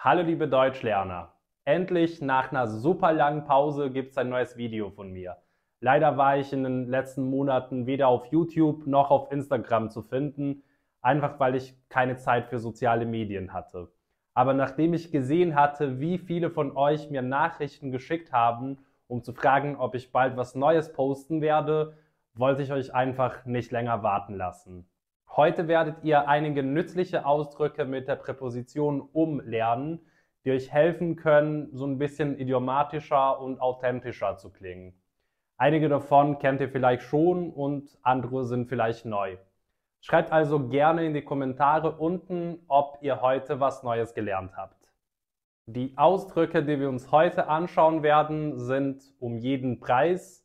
Hallo liebe Deutschlerner. Endlich nach einer super langen Pause gibt es ein neues Video von mir. Leider war ich in den letzten Monaten weder auf YouTube noch auf Instagram zu finden, einfach weil ich keine Zeit für soziale Medien hatte. Aber nachdem ich gesehen hatte, wie viele von euch mir Nachrichten geschickt haben, um zu fragen, ob ich bald was Neues posten werde, wollte ich euch einfach nicht länger warten lassen. Heute werdet ihr einige nützliche Ausdrücke mit der Präposition um lernen, die euch helfen können, so ein bisschen idiomatischer und authentischer zu klingen. Einige davon kennt ihr vielleicht schon und andere sind vielleicht neu. Schreibt also gerne in die Kommentare unten, ob ihr heute was Neues gelernt habt. Die Ausdrücke, die wir uns heute anschauen werden, sind um jeden Preis,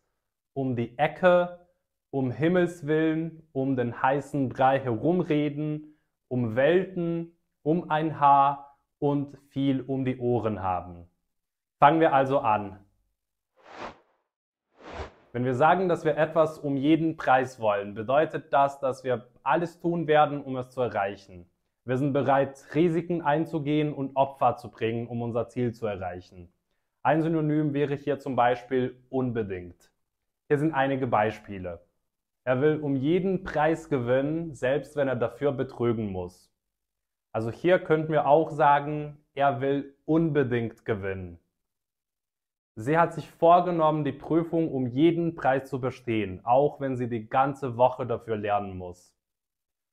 um die Ecke, um Himmels willen, um den heißen Brei herumreden, um Welten, um ein Haar und viel um die Ohren haben. Fangen wir also an. Wenn wir sagen, dass wir etwas um jeden Preis wollen, bedeutet das, dass wir alles tun werden, um es zu erreichen. Wir sind bereit, Risiken einzugehen und Opfer zu bringen, um unser Ziel zu erreichen. Ein Synonym wäre hier zum Beispiel unbedingt. Hier sind einige Beispiele. Er will um jeden Preis gewinnen, selbst wenn er dafür betrügen muss. Also hier könnten wir auch sagen, er will unbedingt gewinnen. Sie hat sich vorgenommen, die Prüfung um jeden Preis zu bestehen, auch wenn sie die ganze Woche dafür lernen muss.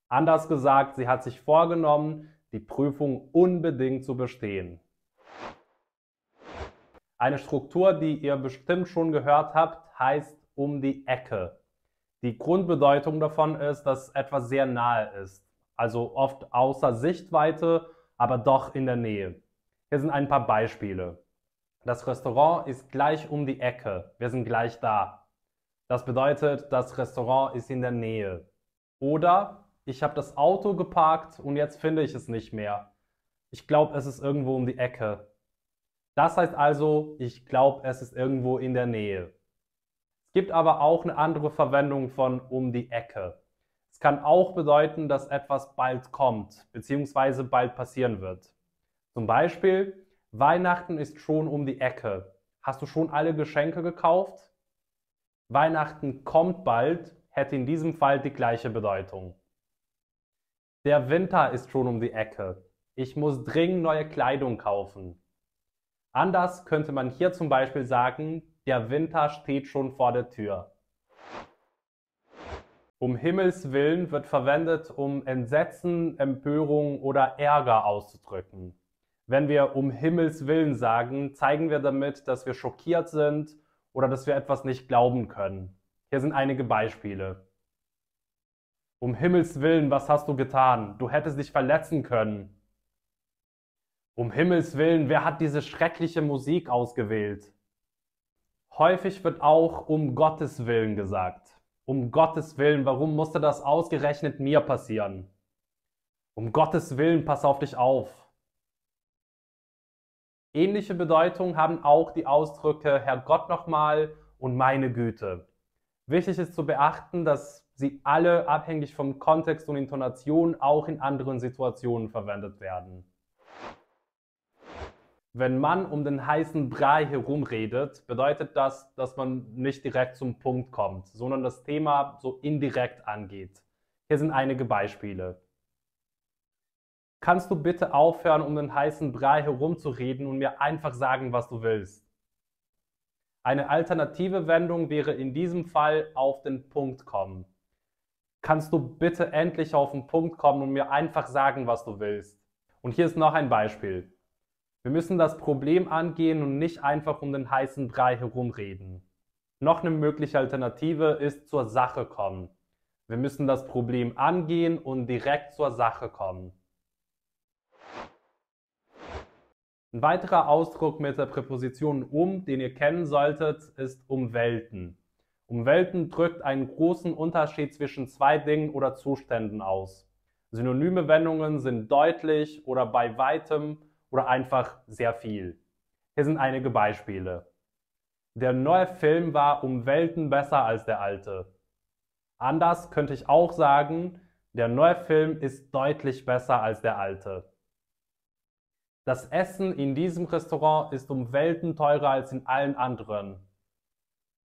Anders gesagt, sie hat sich vorgenommen, die Prüfung unbedingt zu bestehen. Eine Struktur, die ihr bestimmt schon gehört habt, heißt um die Ecke. Die Grundbedeutung davon ist, dass etwas sehr nahe ist, also oft außer Sichtweite, aber doch in der Nähe. Hier sind ein paar Beispiele. Das Restaurant ist gleich um die Ecke, wir sind gleich da. Das bedeutet, das Restaurant ist in der Nähe. Oder ich habe das Auto geparkt und jetzt finde ich es nicht mehr. Ich glaube, es ist irgendwo um die Ecke. Das heißt also, ich glaube, es ist irgendwo in der Nähe. Es gibt aber auch eine andere Verwendung von um die Ecke. Es kann auch bedeuten, dass etwas bald kommt bzw. bald passieren wird. Zum Beispiel, Weihnachten ist schon um die Ecke. Hast du schon alle Geschenke gekauft? Weihnachten kommt bald hätte in diesem Fall die gleiche Bedeutung. Der Winter ist schon um die Ecke. Ich muss dringend neue Kleidung kaufen. Anders könnte man hier zum Beispiel sagen, der Winter steht schon vor der Tür. Um Himmels willen wird verwendet, um Entsetzen, Empörung oder Ärger auszudrücken. Wenn wir um Himmels willen sagen, zeigen wir damit, dass wir schockiert sind oder dass wir etwas nicht glauben können. Hier sind einige Beispiele. Um Himmels willen, was hast du getan? Du hättest dich verletzen können. Um Himmels willen, wer hat diese schreckliche Musik ausgewählt? Häufig wird auch um Gottes Willen gesagt. Um Gottes Willen, warum musste das ausgerechnet mir passieren? Um Gottes Willen, pass auf dich auf. Ähnliche Bedeutung haben auch die Ausdrücke Herr Gott nochmal und meine Güte. Wichtig ist zu beachten, dass sie alle abhängig vom Kontext und Intonation auch in anderen Situationen verwendet werden wenn man um den heißen Brei herumredet, bedeutet das, dass man nicht direkt zum Punkt kommt, sondern das Thema so indirekt angeht. Hier sind einige Beispiele. Kannst du bitte aufhören, um den heißen Brei herumzureden und mir einfach sagen, was du willst? Eine alternative Wendung wäre in diesem Fall auf den Punkt kommen. Kannst du bitte endlich auf den Punkt kommen und mir einfach sagen, was du willst? Und hier ist noch ein Beispiel. Wir müssen das Problem angehen und nicht einfach um den heißen Brei herumreden. Noch eine mögliche Alternative ist zur Sache kommen. Wir müssen das Problem angehen und direkt zur Sache kommen. Ein weiterer Ausdruck mit der Präposition um, den ihr kennen solltet, ist umwelten. Umwelten drückt einen großen Unterschied zwischen zwei Dingen oder Zuständen aus. Synonyme Wendungen sind deutlich oder bei weitem oder einfach sehr viel. Hier sind einige Beispiele. Der neue Film war um Welten besser als der alte. Anders könnte ich auch sagen, der neue Film ist deutlich besser als der alte. Das Essen in diesem Restaurant ist um Welten teurer als in allen anderen.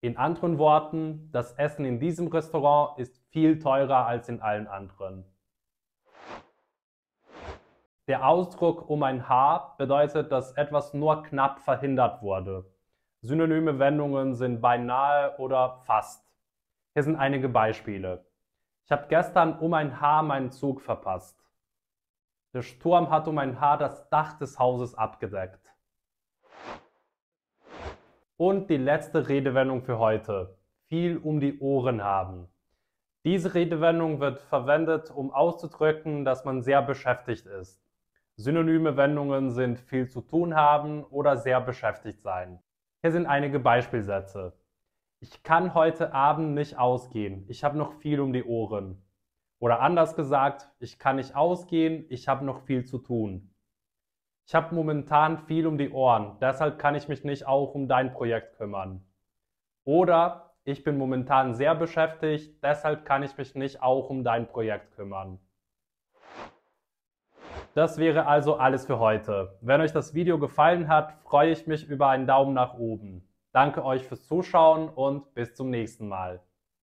In anderen Worten, das Essen in diesem Restaurant ist viel teurer als in allen anderen. Der Ausdruck um ein Haar bedeutet, dass etwas nur knapp verhindert wurde. Synonyme Wendungen sind beinahe oder fast. Hier sind einige Beispiele. Ich habe gestern um ein Haar meinen Zug verpasst. Der Sturm hat um ein Haar das Dach des Hauses abgedeckt. Und die letzte Redewendung für heute. Viel um die Ohren haben. Diese Redewendung wird verwendet, um auszudrücken, dass man sehr beschäftigt ist. Synonyme Wendungen sind viel zu tun haben oder sehr beschäftigt sein. Hier sind einige Beispielsätze. Ich kann heute Abend nicht ausgehen. Ich habe noch viel um die Ohren. Oder anders gesagt, ich kann nicht ausgehen. Ich habe noch viel zu tun. Ich habe momentan viel um die Ohren. Deshalb kann ich mich nicht auch um dein Projekt kümmern. Oder ich bin momentan sehr beschäftigt. Deshalb kann ich mich nicht auch um dein Projekt kümmern. Das wäre also alles für heute. Wenn euch das Video gefallen hat, freue ich mich über einen Daumen nach oben. Danke euch fürs Zuschauen und bis zum nächsten Mal.